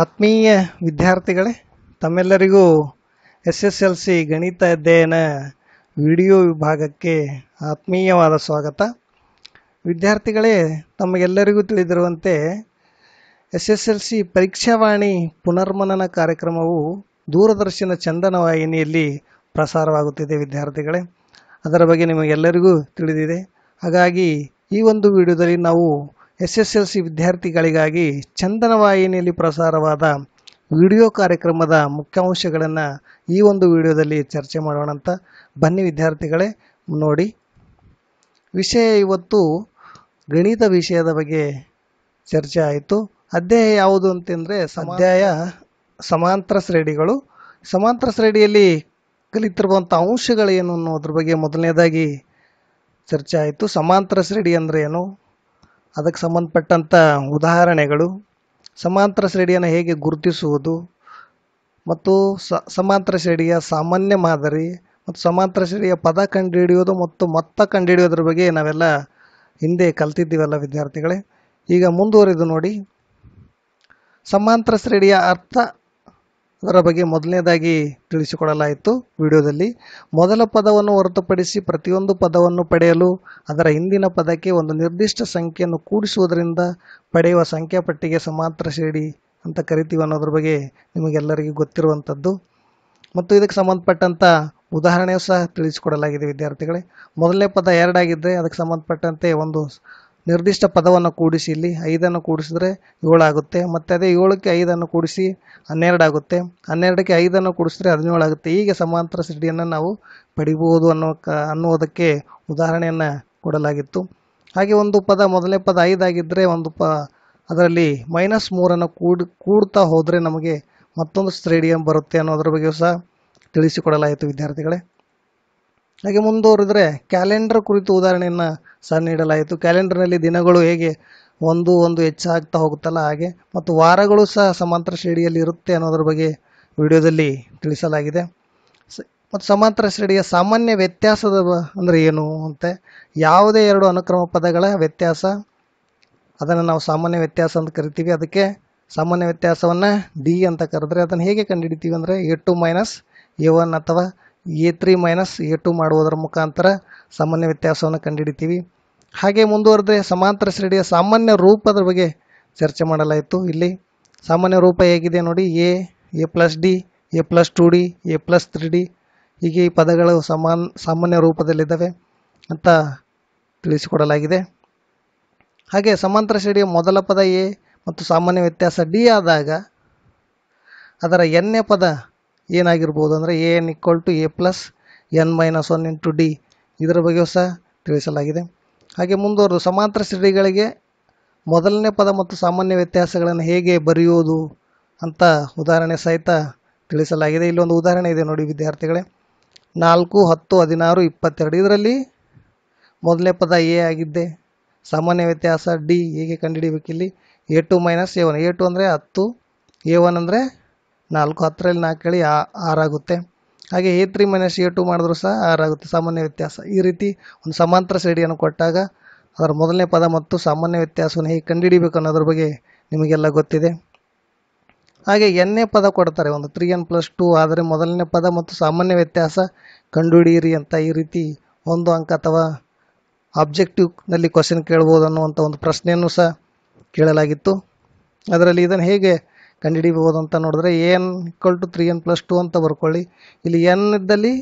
ಆತ್ಮೀಯ ವಿದ್ಯಾರ್ಥಿಗಳೇ ತಮ್ಮೆಲ್ಲರಿಗೂ ಎಸ್ ಎಸ್ ಎಲ್ ಸಿ ಗಣಿತ ಅಧ್ಯಯನ ವಿಡಿಯೋ ವಿಭಾಗಕ್ಕೆ ಆತ್ಮೀಯವಾದ ಸ್ವಾಗತ ವಿದ್ಯಾರ್ಥಿಗಳೇ ತಮಗೆಲ್ಲರಿಗೂ ತಿಳಿದಿರುವಂತೆ ಎಸ್ ಎಸ್ ಎಲ್ ಸಿ ಪರೀಕ್ಷಾವಾಣಿ ಪುನರ್ಮನನ ಕಾರ್ಯಕ್ರಮವು ದೂರದರ್ಶನ ಚಂದನ ವಾಹಿನಿಯಲ್ಲಿ ಪ್ರಸಾರವಾಗುತ್ತಿದೆ ವಿದ್ಯಾರ್ಥಿಗಳೇ ಅದರ ಬಗ್ಗೆ ನಿಮಗೆಲ್ಲರಿಗೂ ತಿಳಿದಿದೆ ಹಾಗಾಗಿ ಈ ಒಂದು ವಿಡಿಯೋದಲ್ಲಿ ನಾವು ಎಸ್ ಎಸ್ ಎಲ್ ಸಿ ವಿದ್ಯಾರ್ಥಿಗಳಿಗಾಗಿ ಚಂದನವಾಹಿನಿಯಲ್ಲಿ ಪ್ರಸಾರವಾದ ವಿಡಿಯೋ ಕಾರ್ಯಕ್ರಮದ ಮುಖ್ಯಾಂಶಗಳನ್ನು ಈ ಒಂದು ವಿಡಿಯೋದಲ್ಲಿ ಚರ್ಚೆ ಮಾಡೋಣ ಅಂತ ಬನ್ನಿ ವಿದ್ಯಾರ್ಥಿಗಳೇ ನೋಡಿ ವಿಷಯ ಇವತ್ತು ಗಣಿತ ವಿಷಯದ ಬಗ್ಗೆ ಚರ್ಚೆ ಆಯಿತು ಅಧ್ಯಾಯ ಯಾವುದು ಅಂತಂದರೆ ಅಧ್ಯಾಯ ಸಮಾಂತರ ಶ್ರೇಣಿಗಳು ಸಮಾಂತರ ಶ್ರೇಣಿಯಲ್ಲಿ ಕಲಿತಿರುವಂಥ ಅಂಶಗಳೇನು ಅನ್ನೋದ್ರ ಬಗ್ಗೆ ಮೊದಲನೇದಾಗಿ ಚರ್ಚೆ ಆಯಿತು ಸಮಾಂತರ ಶ್ರೇಣಿ ಅಂದರೆ ಏನು ಅದಕ್ಕೆ ಸಂಬಂಧಪಟ್ಟಂಥ ಉದಾಹರಣೆಗಳು ಸಮಾಂತರ ಶ್ರೇಣಿಯನ್ನು ಹೇಗೆ ಗುರುತಿಸುವುದು ಮತ್ತು ಸಮಾಂತರ ಶ್ರೇಣಿಯ ಸಾಮಾನ್ಯ ಮಾದರಿ ಮತ್ತು ಸಮಾಂತರ ಶ್ರೇಣಿಯ ಪದ ಕಂಡುಹಿಡಿಯೋದು ಮತ್ತು ಮೊತ್ತ ಕಂಡುಹಿಡಿಯೋದ್ರ ಬಗ್ಗೆ ನಾವೆಲ್ಲ ಹಿಂದೆ ಕಲ್ತಿದ್ದೀವಲ್ಲ ವಿದ್ಯಾರ್ಥಿಗಳೇ ಈಗ ಮುಂದುವರಿದು ನೋಡಿ ಸಮಾಂತರ ಶ್ರೇಣಿಯ ಅರ್ಥ ಅದರ ಬಗ್ಗೆ ಮೊದಲನೇದಾಗಿ ತಿಳಿಸಿಕೊಡಲಾಯಿತು ವಿಡಿಯೋದಲ್ಲಿ ಮೊದಲ ಪದವನ್ನು ಹೊರತುಪಡಿಸಿ ಪ್ರತಿಯೊಂದು ಪದವನ್ನು ಪಡೆಯಲು ಅದರ ಹಿಂದಿನ ಪದಕ್ಕೆ ಒಂದು ನಿರ್ದಿಷ್ಟ ಸಂಖ್ಯೆಯನ್ನು ಕೂಡಿಸುವುದರಿಂದ ಪಡೆಯುವ ಸಂಖ್ಯಾಪಟ್ಟಿಗೆ ಸಮಾತ್ರ ಸೇಡಿ ಅಂತ ಕರಿತೀವಿ ಅನ್ನೋದ್ರ ಬಗ್ಗೆ ನಿಮಗೆಲ್ಲರಿಗೂ ಗೊತ್ತಿರುವಂಥದ್ದು ಮತ್ತು ಇದಕ್ಕೆ ಸಂಬಂಧಪಟ್ಟಂಥ ಉದಾಹರಣೆಯೂ ಸಹ ತಿಳಿಸಿಕೊಡಲಾಗಿದೆ ವಿದ್ಯಾರ್ಥಿಗಳೇ ಮೊದಲನೇ ಪದ ಎರಡಾಗಿದ್ದರೆ ಅದಕ್ಕೆ ಸಂಬಂಧಪಟ್ಟಂತೆ ಒಂದು ನಿರ್ದಿಷ್ಟ ಪದವನ್ನು ಕೂಡಿಸಿ ಇಲ್ಲಿ ಐದನ್ನು ಕೂಡಿಸಿದ್ರೆ ಏಳಾಗುತ್ತೆ ಮತ್ತು ಅದೇ ಏಳಕ್ಕೆ ಐದನ್ನು ಕೂಡಿಸಿ ಹನ್ನೆರಡಾಗುತ್ತೆ ಆಗುತ್ತೆ ಹನ್ನೆರಡಕ್ಕೆ ಐದನ್ನು ಕೂಡಿಸಿದ್ರೆ ಹದಿನೇಳು ಆಗುತ್ತೆ ಹೀಗೆ ಸಮಾಂತರ ಸಿಡಿಯನ್ನು ನಾವು ಪಡಿಬೋದು ಅನ್ನೋ ಕ ಅನ್ನೋದಕ್ಕೆ ಉದಾಹರಣೆಯನ್ನು ಕೊಡಲಾಗಿತ್ತು ಹಾಗೆ ಒಂದು ಪದ ಮೊದಲನೇ ಪದ ಐದಾಗಿದ್ದರೆ ಒಂದು ಪ ಅದರಲ್ಲಿ ಮೈನಸ್ ಮೂರನ್ನು ಕೂಡಿ ಕೂಡ್ತಾ ಹೋದರೆ ನಮಗೆ ಮತ್ತೊಂದು ಸ್ತ್ರೇಡಿಯಂ ಬರುತ್ತೆ ಅನ್ನೋದ್ರ ಬಗ್ಗೆಯೂ ಸಹ ತಿಳಿಸಿಕೊಡಲಾಯಿತು ವಿದ್ಯಾರ್ಥಿಗಳೇ ಹಾಗೆ ಮುಂದುವರೆದ್ರೆ ಕ್ಯಾಲೆಂಡರ್ ಕುರಿತು ಉದಾಹರಣೆಯನ್ನು ಸಹ ನೀಡಲಾಯಿತು ಕ್ಯಾಲೆಂಡರ್ನಲ್ಲಿ ದಿನಗಳು ಹೇಗೆ ಒಂದು ಒಂದು ಹೆಚ್ಚಾಗ್ತಾ ಹೋಗುತ್ತಲ್ಲ ಹಾಗೆ ಮತ್ತು ವಾರಗಳು ಸಹ ಸಮಾಂತರ ಶ್ರೇಣಿಯಲ್ಲಿ ಇರುತ್ತೆ ಅನ್ನೋದ್ರ ಬಗ್ಗೆ ವಿಡಿಯೋದಲ್ಲಿ ತಿಳಿಸಲಾಗಿದೆ ಮತ್ತು ಸಮಾಂತರ ಶ್ರೇಣಿಯ ಸಾಮಾನ್ಯ ವ್ಯತ್ಯಾಸದ ಅಂದರೆ ಏನು ಅಂತ ಯಾವುದೇ ಎರಡು ಅನುಕ್ರಮ ಪದಗಳ ವ್ಯತ್ಯಾಸ ಅದನ್ನು ನಾವು ಸಾಮಾನ್ಯ ವ್ಯತ್ಯಾಸ ಅಂತ ಕರಿತೀವಿ ಅದಕ್ಕೆ ಸಾಮಾನ್ಯ ವ್ಯತ್ಯಾಸವನ್ನು ಡಿ ಅಂತ ಕರೆದ್ರೆ ಅದನ್ನು ಹೇಗೆ ಕಂಡುಹಿಡಿತೀವಿ ಅಂದರೆ A two minus A one ಅಥವಾ A three minus A two ಮಾಡುವುದರ ಮುಖಾಂತರ ಸಾಮಾನ್ಯ ವ್ಯತ್ಯಾಸವನ್ನು ಕಂಡುಹಿಡಿತೀವಿ ಹಾಗೆ ಮುಂದುವರೆದರೆ ಸಮಾಂತರ ಶ್ರೇಣಿಯ ಸಾಮಾನ್ಯ ರೂಪದ ಬಗ್ಗೆ ಚರ್ಚೆ ಮಾಡಲಾಯಿತು ಇಲ್ಲಿ ಸಾಮಾನ್ಯ ರೂಪ ಹೇಗಿದೆ ನೋಡಿ A A plus D A plus two D A plus three D ಹೀಗೆ ಈ ಪದಗಳು ಸಮಾನ್ ಸಾಮಾನ್ಯ ರೂಪದಲ್ಲಿದ್ದಾವೆ ಅಂತ ತಿಳಿಸಿಕೊಡಲಾಗಿದೆ ಹಾಗೆ ಸಮಾಂತರ ಶ್ರೇಣಿಯ ಮೊದಲ ಪದ ಎ ಮತ್ತು ಸಾಮಾನ್ಯ ವ್ಯತ್ಯಾಸ ಡಿ ಆದಾಗ ಅದರ ಎನ್ನೇ ಪದ ಏನಾಗಿರ್ಬೋದು ಅಂದರೆ A N equal to A plus N minus one into D ಇದರ ಬಗ್ಗೆಯೂ ಸಹ ತಿಳಿಸಲಾಗಿದೆ ಹಾಗೆ ಮುಂದುವರೆದು ಸಮಾಂತರ ಶ್ರೇಣಿಗಳಿಗೆ ಮೊದಲನೇ ಪದ ಮತ್ತು ಸಾಮಾನ್ಯ ವ್ಯತ್ಯಾಸಗಳನ್ನು ಹೇಗೆ ಬರೆಯುವುದು ಅಂತ ಉದಾಹರಣೆ ಸಹಿತ ತಿಳಿಸಲಾಗಿದೆ ಇಲ್ಲೊಂದು ಉದಾಹರಣೆ ಇದೆ ನೋಡಿ ವಿದ್ಯಾರ್ಥಿಗಳೇ ನಾಲ್ಕು ಹತ್ತು ಹದಿನಾರು ಇಪ್ಪತ್ತೆರಡು ಇದರಲ್ಲಿ ಮೊದಲನೇ ಪದ ಎ ಆಗಿದ್ದೆ ಸಾಮಾನ್ಯ ವ್ಯತ್ಯಾಸ ಡಿ ಹೇಗೆ ಕಂಡುಹಿಡಿಬೇಕಿಲ್ಲಿ A two minus A one A two ಅಂದರೆ ಹತ್ತು ಎ ಒನ್ ಅಂದರೆ ನಾಲ್ಕು ಹತ್ತರಲ್ಲಿ ನಾಲ್ಕು ಆ ಆರಾಗುತ್ತೆ ಹಾಗೆ A three minus A two ಮಾಡಿದ್ರು ಸಹ ಆರಾಗುತ್ತೆ ಸಾಮಾನ್ಯ ವ್ಯತ್ಯಾಸ ಈ ರೀತಿ ಒಂದು ಸಮಾಂತರ ಶ್ರೇಣಿಯನ್ನು ಕೊಟ್ಟಾಗ ಅದರ ಮೊದಲನೇ ಪದ ಮತ್ತು ಸಾಮಾನ್ಯ ವ್ಯತ್ಯಾಸವನ್ನು ಹೇಗೆ ಕಂಡುಹಿಡಿಬೇಕು ಅನ್ನೋದ್ರ ಬಗ್ಗೆ ನಿಮಗೆಲ್ಲ ಗೊತ್ತಿದೆ ಹಾಗೆ ಎನ್ನೇ ಪದ ಕೊಡ್ತಾರೆ ಒಂದು ತ್ರೀ ಎನ್ ಪ್ಲಸ್ ಟು ಆದರೆ ಮೊದಲನೇ ಪದ ಮತ್ತು ಸಾಮಾನ್ಯ ವ್ಯತ್ಯಾಸ ಕಂಡುಹಿಡಿಯಿರಿ ಅಂತ ಈ ರೀತಿ ಒಂದು ಅಂಕ ಅಥವಾ ಆಬ್ಜೆಕ್ಟಿವ್ನಲ್ಲಿ ಕ್ವಶನ್ ಕೇಳ್ಬೋದು ಅನ್ನುವಂಥ ಒಂದು ಪ್ರಶ್ನೆಯನ್ನು ಸಹ ಕೇಳಲಾಗಿತ್ತು ಅದರಲ್ಲಿ ಇದನ್ನು ಹೇಗೆ ಕಂಡುಹಿಡಿಬಹುದು ಅಂತ ನೋಡಿದ್ರೆ N equal to three N plus two ಅಂತ ಬರ್ಕೊಳ್ಳಿ ಇಲ್ಲಿ ಎನ್ ಇದ್ದಲ್ಲಿ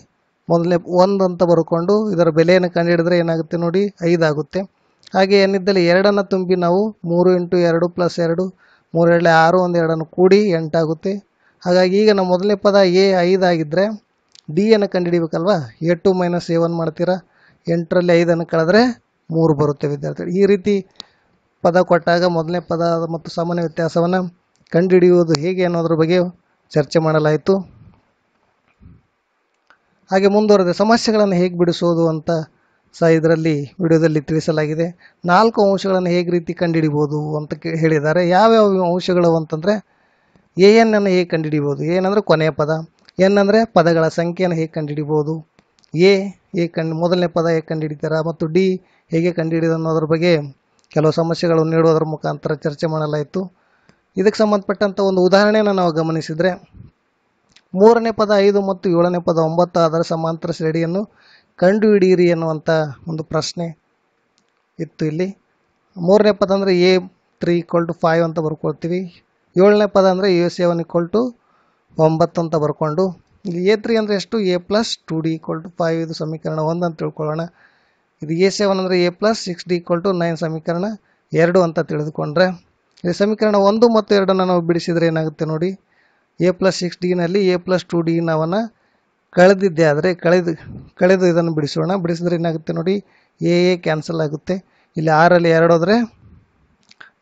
ಮೊದಲನೇ ಒಂದು ಅಂತ ಬರ್ಕೊಂಡು ಇದರ ಬೆಲೆಯನ್ನು ಕಂಡುಹಿಡಿದ್ರೆ ಏನಾಗುತ್ತೆ ನೋಡಿ ಐದಾಗುತ್ತೆ ಹಾಗೆ ಎನ್ ಇದ್ದಲ್ಲಿ ಎರಡನ್ನು ತುಂಬಿ ನಾವು ಮೂರು ಇಂಟು ಎರಡು ಪ್ಲಸ್ ಎರಡು ಎರಡು ಆರು ಒಂದು ಎರಡನ್ನು ಕೂಡಿ ಎಂಟಾಗುತ್ತೆ ಹಾಗಾಗಿ ಈಗ ನಮ್ಮ ಮೊದಲನೇ ಪದ ಎ ಐದಾಗಿದ್ದರೆ ಡಿಯನ್ನು ಕಂಡುಹಿಡಿಬೇಕಲ್ವಾ A two minus A one ಮಾಡ್ತೀರಾ ಎಂಟರಲ್ಲಿ ಐದನ್ನು ಕಳೆದ್ರೆ ಮೂರು ಬರುತ್ತೆ ವಿದ್ಯಾರ್ಥಿಗಳು ಈ ರೀತಿ ಪದ ಕೊಟ್ಟಾಗ ಮೊದಲನೇ ಪದ ಮತ್ತು ಸಾಮಾನ್ಯ ವ್ಯತ್ಯಾಸವನ್ನು ಕಂಡುಹಿಡಿಯುವುದು ಹೇಗೆ ಅನ್ನೋದ್ರ ಬಗ್ಗೆ ಚರ್ಚೆ ಮಾಡಲಾಯಿತು ಹಾಗೆ ಮುಂದುವರೆದ ಸಮಸ್ಯೆಗಳನ್ನು ಹೇಗೆ ಬಿಡಿಸೋದು ಅಂತ ಸಹ ಇದರಲ್ಲಿ ವಿಡಿಯೋದಲ್ಲಿ ತಿಳಿಸಲಾಗಿದೆ ನಾಲ್ಕು ಅಂಶಗಳನ್ನು ಹೇಗೆ ರೀತಿ ಕಂಡುಹಿಡಿಬೋದು ಅಂತ ಹೇಳಿದ್ದಾರೆ ಯಾವ್ಯಾವ ಅಂಶಗಳು ಅಂತಂದರೆ ಎ ಎನ್ ಅನ್ನು ಹೇಗೆ ಕಂಡುಹಿಡಿಬೋದು ಏನಂದರೆ ಕೊನೆಯ ಪದ ಎನ್ ಅಂದರೆ ಪದಗಳ ಸಂಖ್ಯೆಯನ್ನು ಹೇಗೆ ಕಂಡುಹಿಡಿಬೋದು ಎ ಹೇಗೆ ಕಂಡು ಮೊದಲನೇ ಪದ ಹೇಗೆ ಕಂಡುಹಿಡಿತಾರ ಮತ್ತು ಡಿ ಹೇಗೆ ಕಂಡುಹಿಡಿದ ಅನ್ನೋದ್ರ ಬಗ್ಗೆ ಕೆಲವು ಸಮಸ್ಯೆಗಳನ್ನು ನೀಡುವುದರ ಮುಖಾಂತರ ಚರ್ಚೆ ಮಾಡಲಾಯಿತು ಇದಕ್ಕೆ ಸಂಬಂಧಪಟ್ಟಂಥ ಒಂದು ಉದಾಹರಣೆಯನ್ನು ನಾವು ಗಮನಿಸಿದರೆ ಮೂರನೇ ಪದ ಐದು ಮತ್ತು ಏಳನೇ ಪದ ಒಂಬತ್ತು ಅದರ ಸಮಾಂತರ ಶ್ರೇಣಿಯನ್ನು ಕಂಡುಹಿಡಿಯಿರಿ ಎನ್ನುವಂಥ ಒಂದು ಪ್ರಶ್ನೆ ಇತ್ತು ಇಲ್ಲಿ ಮೂರನೇ ಪದ ಅಂದರೆ A three equal to five ಅಂತ ಬರ್ಕೊಳ್ತೀವಿ ಏಳನೇ ಪದ ಅಂದರೆ ಎ ಸೆವೆನ್ ಈಕ್ವಲ್ ಟು ಒಂಬತ್ತು ಅಂತ ಬರ್ಕೊಂಡು ಇಲ್ಲಿ ಎ ತ್ರೀ ಅಂದರೆ ಎಷ್ಟು A plus two D equal to five ಇದು ಸಮೀಕರಣ ಒಂದು ಅಂತ ತಿಳ್ಕೊಳ್ಳೋಣ ಇದು ಎ ಸೆವೆನ್ ಅಂದರೆ A plus six D equal to nine ಸಮೀಕರಣ ಎರಡು ಅಂತ ತಿಳಿದುಕೊಂಡ್ರೆ ಇಲ್ಲಿ ಸಮೀಕರಣ ಒಂದು ಮತ್ತು ಎರಡನ್ನು ನಾವು ಬಿಡಿಸಿದರೆ ಏನಾಗುತ್ತೆ ನೋಡಿ ಎ ಪ್ಲಸ್ ಸಿಕ್ಸ್ ಡಿನಲ್ಲಿ ಎ ಪ್ಲಸ್ ಟು ಡಿ ನಾವನ್ನು ಕಳೆದಿದ್ದೆ ಆದರೆ ಕಳೆದು ಕಳೆದು ಇದನ್ನು ಬಿಡಿಸೋಣ ಬಿಡಿಸಿದ್ರೆ ಏನಾಗುತ್ತೆ ನೋಡಿ ಎ ಎ ಕ್ಯಾನ್ಸಲ್ ಆಗುತ್ತೆ ಇಲ್ಲಿ ಆರಲ್ಲಿ ಎರಡು ಹೋದರೆ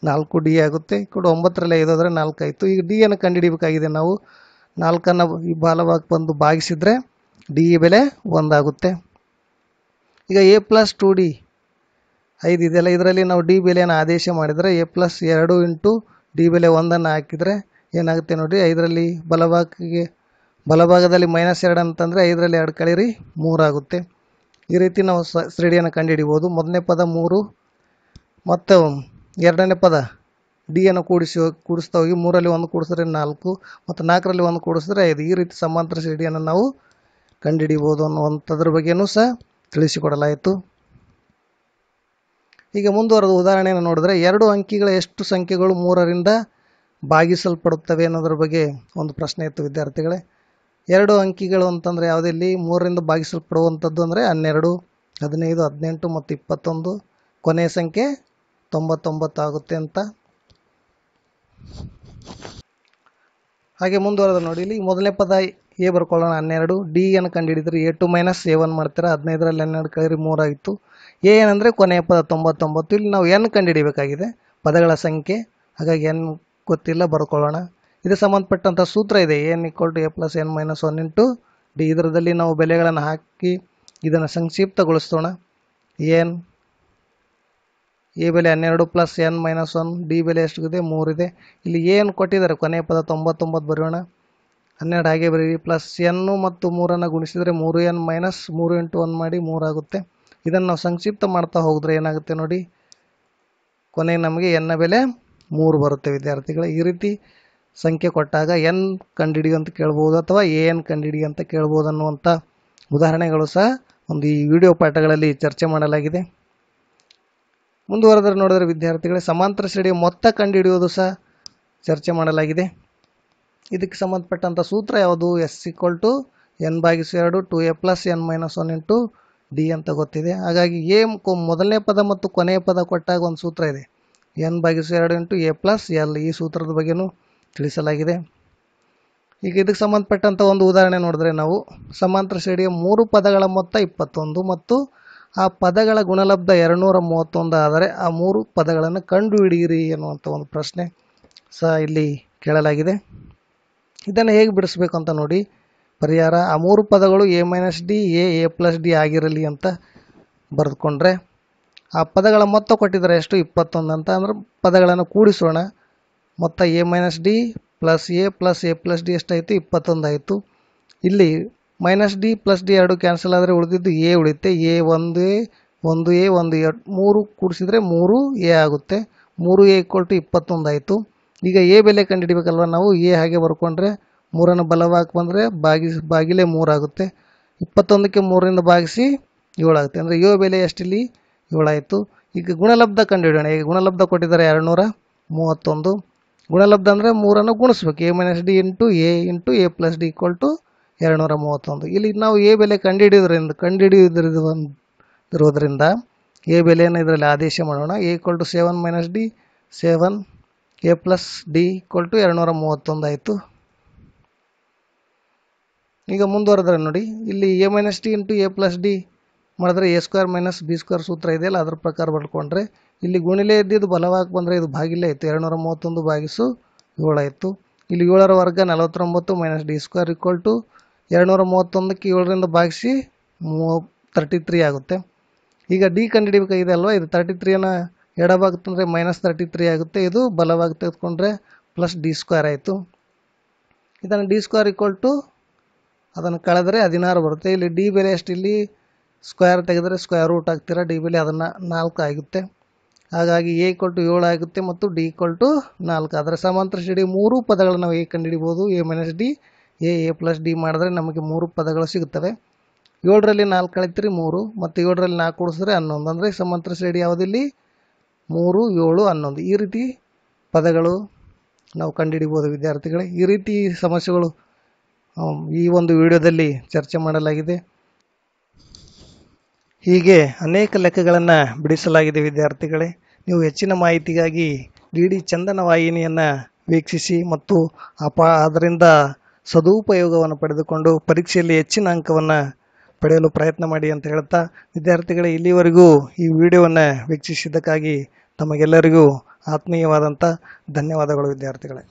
ನಾಲ್ಕು ಡಿ ಆಗುತ್ತೆ ಕೂಡ ಒಂಬತ್ತರಲ್ಲಿ ಐದು ಹೋದರೆ ನಾಲ್ಕು ಆಯಿತು ಈಗ ಡಿಯನ್ನು ಕಂಡುಹಿಡಬೇಕಾಗಿದೆ ನಾವು ನಾಲ್ಕನ್ನು ಈ ಬಾಲವಾಗಿ ಬಂದು ಭಾಗಿಸಿದರೆ ಡಿ ಬೆಲೆ ಒಂದಾಗುತ್ತೆ ಈಗ ಎ ಪ್ಲಸ್ ಟು ಡಿ ಐದು ಇದೆಲ್ಲ ಇದರಲ್ಲಿ ನಾವು ಡಿ ಬೆಲೆಯನ್ನು ಆದೇಶ ಮಾಡಿದರೆ ಎ ಪ್ಲಸ್ ಎರಡು ಇಂಟು ಡಿ ಬೆಲೆ ಒಂದನ್ನು ಹಾಕಿದರೆ ಏನಾಗುತ್ತೆ ನೋಡಿ ಐದರಲ್ಲಿ ಬಲಭಾಗಕ್ಕೆ ಬಲಭಾಗದಲ್ಲಿ ಮೈನಸ್ ಎರಡು ಅಂತಂದರೆ ಐದರಲ್ಲಿ ಎರಡು ಕಳೀರಿ ಮೂರಾಗುತ್ತೆ ಈ ರೀತಿ ನಾವು ಸ ಶ್ರೇಡಿಯನ್ನು ಕಂಡುಹಿಡಿಬೋದು ಮೊದಲನೇ ಪದ ಮೂರು ಮತ್ತು ಎರಡನೇ ಪದ ಡಿಯನ್ನು ಕೂಡಿಸಿ ಕೂಡಿಸ್ತಾ ಹೋಗಿ ಮೂರಲ್ಲಿ ಒಂದು ಕೂಡಿಸಿದ್ರೆ ನಾಲ್ಕು ಮತ್ತು ನಾಲ್ಕರಲ್ಲಿ ಒಂದು ಕೂಡಿಸಿದ್ರೆ ಐದು ಈ ರೀತಿ ಸಮಾಂತರ ಶ್ರೇಡಿಯನ್ನು ನಾವು ಕಂಡುಹಿಡಿಬೋದು ಅನ್ನುವಂಥದ್ರ ಬಗ್ಗೆಯೂ ಸಹ ತಿಳಿಸಿಕೊಡಲಾಯಿತು ಈಗ ಮುಂದುವರೆದ ಉದಾಹರಣೆಯನ್ನು ನೋಡಿದರೆ ಎರಡು ಅಂಕಿಗಳ ಎಷ್ಟು ಸಂಖ್ಯೆಗಳು ಮೂರರಿಂದ ಭಾಗಿಸಲ್ಪಡುತ್ತವೆ ಅನ್ನೋದ್ರ ಬಗ್ಗೆ ಒಂದು ಪ್ರಶ್ನೆ ಇತ್ತು ವಿದ್ಯಾರ್ಥಿಗಳೇ ಎರಡು ಅಂಕಿಗಳು ಅಂತಂದರೆ ಯಾವುದಿಲ್ಲಿ ಮೂರರಿಂದ ಭಾಗಿಸಲ್ಪಡುವಂಥದ್ದು ಅಂದರೆ ಹನ್ನೆರಡು ಹದಿನೈದು ಹದಿನೆಂಟು ಮತ್ತು ಇಪ್ಪತ್ತೊಂದು ಕೊನೆಯ ಸಂಖ್ಯೆ ಆಗುತ್ತೆ ಅಂತ ಹಾಗೆ ಮುಂದುವರೆದ ನೋಡಿ ಇಲ್ಲಿ ಮೊದಲನೇ ಪದ ಎ ಬರ್ಕೊಳ್ಳೋಣ ಹನ್ನೆರಡು ಡಿ ಏನು ಕಂಡು ಹಿಡಿದ್ರಿ A two minus A one ಮಾಡ್ತೀರಾ ಹದಿನೈದರಲ್ಲಿ ಹನ್ನೆರಡು ಕಳಿರಿ ಮೂರಾಗಿತ್ತು ಎ ಏನಂದರೆ ಕೊನೆಯ ಪದ ತೊಂಬತ್ತೊಂಬತ್ತು ಇಲ್ಲಿ ನಾವು ಎನ್ ಕಂಡುಹಿಡಿಬೇಕಾಗಿದೆ ಪದಗಳ ಸಂಖ್ಯೆ ಹಾಗಾಗಿ ಎನ್ ಗೊತ್ತಿಲ್ಲ ಬರ್ಕೊಳ್ಳೋಣ ಇದು ಸಂಬಂಧಪಟ್ಟಂಥ ಸೂತ್ರ ಇದೆ N equal to A plus N minus one into D ಇದರದಲ್ಲಿ ನಾವು ಬೆಲೆಗಳನ್ನು ಹಾಕಿ ಇದನ್ನು ಸಂಕ್ಷಿಪ್ತಗೊಳಿಸೋಣ ಎನ್ ಎ ಬೆಲೆ ಹನ್ನೆರಡು plus N minus one D ಬೆಲೆ ಎಷ್ಟಿದೆ ಮೂರಿದೆ ಇಲ್ಲಿ ಏನು ಕೊಟ್ಟಿದ್ದಾರೆ ಕೊನೆಯ ಪದ ತೊಂಬತ್ತೊಂಬತ್ತು ಬರೆಯೋಣ ಹನ್ನೆರಡು ಹಾಗೆ ಬರೀ ಪ್ಲಸ್ ಎನ್ನು ಮತ್ತು ಮೂರನ್ನು ಗುಣಿಸಿದರೆ ಮೂರು ಎನ್ ಮೈನಸ್ ಮೂರು ಇಂಟು ಒನ್ ಮಾಡಿ ಮೂರಾಗುತ್ತೆ ಇದನ್ನು ನಾವು ಸಂಕ್ಷಿಪ್ತ ಮಾಡ್ತಾ ಹೋದರೆ ಏನಾಗುತ್ತೆ ನೋಡಿ ಕೊನೆಗೆ ನಮಗೆ ಎನ್ನ ಬೆಲೆ ಮೂರು ಬರುತ್ತೆ ವಿದ್ಯಾರ್ಥಿಗಳು ಈ ರೀತಿ ಸಂಖ್ಯೆ ಕೊಟ್ಟಾಗ ಎನ್ ಕಂಡಿಡಿ ಅಂತ ಕೇಳ್ಬೋದು ಅಥವಾ ಎ ಎನ್ ಕಂಡಿಡಿ ಅಂತ ಕೇಳ್ಬೋದು ಅನ್ನುವಂಥ ಉದಾಹರಣೆಗಳು ಸಹ ಒಂದು ಈ ವಿಡಿಯೋ ಪಾಠಗಳಲ್ಲಿ ಚರ್ಚೆ ಮಾಡಲಾಗಿದೆ ಮುಂದುವರೆದರೆ ನೋಡಿದ್ರೆ ವಿದ್ಯಾರ್ಥಿಗಳೇ ಸಮಾಂತರ ಶ್ರೇಣಿಯ ಮೊತ್ತ ಕಂಡುಹಿಡಿಯೋದು ಸಹ ಚರ್ಚೆ ಮಾಡಲಾಗಿದೆ ಇದಕ್ಕೆ ಸಂಬಂಧಪಟ್ಟಂಥ ಸೂತ್ರ ಯಾವುದು ಎಸ್ ಇಕ್ವಲ್ ಟು ಎನ್ ಬಾಗಿಸು ಎರಡು two A plus N minus one into D ಅಂತ ಗೊತ್ತಿದೆ ಹಾಗಾಗಿ ಎ ಮೊದಲನೇ ಪದ ಮತ್ತು ಕೊನೆಯ ಪದ ಕೊಟ್ಟಾಗ ಒಂದು ಸೂತ್ರ ಇದೆ ಎನ್ ಬಾಗಿಸು ಎರಡು ಇಂಟು ಎ ಪ್ಲಸ್ ಎಲ್ ಈ ಸೂತ್ರದ ಬಗ್ಗೆಯೂ ತಿಳಿಸಲಾಗಿದೆ ಈಗ ಇದಕ್ಕೆ ಸಂಬಂಧಪಟ್ಟಂಥ ಒಂದು ಉದಾಹರಣೆ ನೋಡಿದ್ರೆ ನಾವು ಸಮಾಂತರ ಶ್ರೇಣಿಯ ಮೂರು ಪದಗಳ ಮೊತ್ತ ಇಪ್ಪತ್ತೊಂದು ಮತ್ತು ಆ ಪದಗಳ ಗುಣಲಬ್ಧ ಎರಡುನೂರ ಮೂವತ್ತೊಂದು ಆದರೆ ಆ ಮೂರು ಪದಗಳನ್ನು ಕಂಡುಹಿಡಿಯಿರಿ ಎನ್ನುವಂಥ ಒಂದು ಪ್ರಶ್ನೆ ಸಹ ಇಲ್ಲಿ ಕೇಳಲಾಗಿದೆ ಇದನ್ನು ಹೇಗೆ ಬಿಡಿಸ್ಬೇಕು ಅಂತ ನೋಡಿ ಪರಿಹಾರ ಆ ಮೂರು ಪದಗಳು A minus D A A plus D ಆಗಿರಲಿ ಅಂತ ಬರೆದುಕೊಂಡ್ರೆ ಆ ಪದಗಳ ಮೊತ್ತ ಕೊಟ್ಟಿದ್ದಾರೆ ಎಷ್ಟು ಇಪ್ಪತ್ತೊಂದು ಅಂತ ಅಂದರೆ ಪದಗಳನ್ನು ಕೂಡಿಸೋಣ ಮೊತ್ತ A minus D plus A plus A plus D ಎಷ್ಟಾಯಿತು ಇಪ್ಪತ್ತೊಂದು ಆಯಿತು ಇಲ್ಲಿ ಮೈನಸ್ ಡಿ ಪ್ಲಸ್ ಡಿ ಎರಡು ಕ್ಯಾನ್ಸಲ್ ಆದರೆ ಉಳಿದಿದ್ದು ಎ ಉಳಿಯುತ್ತೆ ಎ ಒಂದು ಎ ಒಂದು ಎ ಒಂದು ಎರಡು ಮೂರು ಕೂಡಿಸಿದರೆ ಮೂರು ಎ ಆಗುತ್ತೆ ಮೂರು ಎ ಇಕ್ವಲ್ ಟು ಇಪ್ಪತ್ತೊಂದು ಆಯಿತು ಈಗ ಎ ಬೆಲೆ ಕಂಡುಹಿಡಬೇಕಲ್ವ ನಾವು ಎ ಹಾಗೆ ಬರ್ಕೊಂಡ್ರೆ ಮೂರನ್ನು ಬಲವಾಗಿ ಬಂದರೆ ಬಾಗಿಸ್ ಬಾಗಿಲೇ ಮೂರಾಗುತ್ತೆ ಇಪ್ಪತ್ತೊಂದಕ್ಕೆ ಮೂರರಿಂದ ಬಾಗಿಸಿ ಏಳಾಗುತ್ತೆ ಅಂದರೆ ಯೋ ಬೆಲೆ ಎಷ್ಟಿಲ್ಲಿ ಏಳಾಯಿತು ಈಗ ಗುಣಲಬ್ಧ ಕಂಡುಹಿಡೋಣ ಈಗ ಗುಣಲಬ್ಧ ಕೊಟ್ಟಿದ್ದಾರೆ ಎರಡು ನೂರ ಮೂವತ್ತೊಂದು ಗುಣಲಬ್ಧ ಅಂದರೆ ಮೂರನ್ನು ಗುಣಿಸ್ಬೇಕು A minus D into A into A plus D equal to ಎರಡುನೂರ ಮೂವತ್ತೊಂದು ಇಲ್ಲಿ ನಾವು ಎ ಬೆಲೆ ಕಂಡುಹಿಡಿಯೋದ್ರಿಂದ ಕಂಡುಹಿಡಿಯೋದ್ರಿಂದ ಎ ಬೆಲೆಯನ್ನು ಇದರಲ್ಲಿ ಆದೇಶ ಮಾಡೋಣ A equal to seven minus D seven A plus D equal to ಎರಡುನೂರ ಮೂವತ್ತೊಂದು ಆಯಿತು ಈಗ ಮುಂದುವರೆದ್ರೆ ನೋಡಿ ಇಲ್ಲಿ A minus T into A plus D ಮಾಡಿದ್ರೆ A square minus B square ಸೂತ್ರ ಇದೆಯಲ್ಲ ಅದ್ರ ಪ್ರಕಾರ ಬಳ್ಕೊಂಡ್ರೆ ಇಲ್ಲಿ ಗುಣಿಲೆ ಇದ್ದಿದ್ದು ಬಲವಾಗಿ ಬಂದರೆ ಇದು ಬಾಗಿಲೇ ಇತ್ತು ಎರಡುನೂರ ಮೂವತ್ತೊಂದು ಬಾಗಿಸು ಏಳಾಯಿತು ಇಲ್ಲಿ ಏಳರ ವರ್ಗ ನಲವತ್ತೊಂಬತ್ತು minus D square equal to ಎರಡುನೂರ ಮೂವತ್ತೊಂದಕ್ಕೆ ಏಳರಿಂದ ಭಾಗಿಸಿ ಮೂ ತರ್ಟಿ ತ್ರೀ ಆಗುತ್ತೆ ಈಗ ಡಿ ಕಂಡುಹಿಡಬೇಕಾಗಿದೆ ಅಲ್ವಾ ಇದು ತರ್ಟಿ ತ್ರೀನ ಎಡಭಾಗ ತಂದರೆ ಮೈನಸ್ ತರ್ಟಿ ತ್ರೀ ಆಗುತ್ತೆ ಇದು ಬಲವಾಗಿ ತೆಗೆದುಕೊಂಡ್ರೆ ಪ್ಲಸ್ ಡಿ ಸ್ಕ್ವೇರ್ ಆಯಿತು ಇದನ್ನು ಡಿ ಸ್ಕ್ವೇರ್ ಈಕ್ವಲ್ ಟು ಅದನ್ನು ಕಳೆದರೆ ಹದಿನಾರು ಬರುತ್ತೆ ಇಲ್ಲಿ ಡಿ ಬೆಲೆ ಎಷ್ಟು ಇಲ್ಲಿ ಸ್ಕ್ವೇರ್ ತೆಗೆದರೆ ಸ್ಕ್ವೇರ್ ರೂಟ್ ಹಾಕ್ತೀರಾ ಡಿ ಬೆಲೆ ಅದನ್ನು ನಾಲ್ಕು ಆಗುತ್ತೆ ಹಾಗಾಗಿ ಎ ಈಕ್ವಲ್ ಏಳು ಆಗುತ್ತೆ ಮತ್ತು ಡಿ ಈಕ್ವಲ್ ನಾಲ್ಕು ಆದರೆ ಸಮಾಂತರ ಶ್ರೇಣಿ ಮೂರು ಪದಗಳನ್ನು ನಾವು ಎ ಕಂಡುಹಿಡಿಬೋದು A minus D A A plus D ಮಾಡಿದ್ರೆ ನಮಗೆ ಮೂರು ಪದಗಳು ಸಿಗುತ್ತವೆ ಏಳರಲ್ಲಿ ನಾಲ್ಕು ಕಳಿತೀರಿ ಮೂರು ಮತ್ತು ಏಳರಲ್ಲಿ ನಾಲ್ಕು ಕೊಡಿಸಿದ್ರೆ ಹನ್ನೊಂದು ಅಂದರೆ ಸಮಾಂತರ ಶ್ರೇಣಿ ಯಾವುದಿಲ್ಲಿ ಮೂರು ಏಳು ಹನ್ನೊಂದು ಈ ರೀತಿ ಪದಗಳು ನಾವು ಕಂಡುಹಿಡಿಬೋದು ವಿದ್ಯಾರ್ಥಿಗಳೇ ಈ ರೀತಿ ಸಮಸ್ಯೆಗಳು ಈ ಒಂದು ವಿಡಿಯೋದಲ್ಲಿ ಚರ್ಚೆ ಮಾಡಲಾಗಿದೆ ಹೀಗೆ ಅನೇಕ ಲೆಕ್ಕಗಳನ್ನು ಬಿಡಿಸಲಾಗಿದೆ ವಿದ್ಯಾರ್ಥಿಗಳೇ ನೀವು ಹೆಚ್ಚಿನ ಮಾಹಿತಿಗಾಗಿ ಡಿ ಡಿ ಚಂದನ ವಾಹಿನಿಯನ್ನು ವೀಕ್ಷಿಸಿ ಮತ್ತು ಅಪ ಅದರಿಂದ ಸದುಪಯೋಗವನ್ನು ಪಡೆದುಕೊಂಡು ಪರೀಕ್ಷೆಯಲ್ಲಿ ಹೆಚ್ಚಿನ ಅಂಕವನ್ನು ಪಡೆಯಲು ಪ್ರಯತ್ನ ಮಾಡಿ ಅಂತ ಹೇಳ್ತಾ ವಿದ್ಯಾರ್ಥಿಗಳೇ ಇಲ್ಲಿವರೆಗೂ ಈ ವಿಡಿಯೋವನ್ನು ವೀಕ್ಷಿಸಿದ್ದಕ್ಕಾಗಿ ತಮಗೆಲ್ಲರಿಗೂ ಆತ್ಮೀಯವಾದಂಥ ಧನ್ಯವಾದಗಳು ವಿದ್ಯಾರ್ಥಿಗಳೇ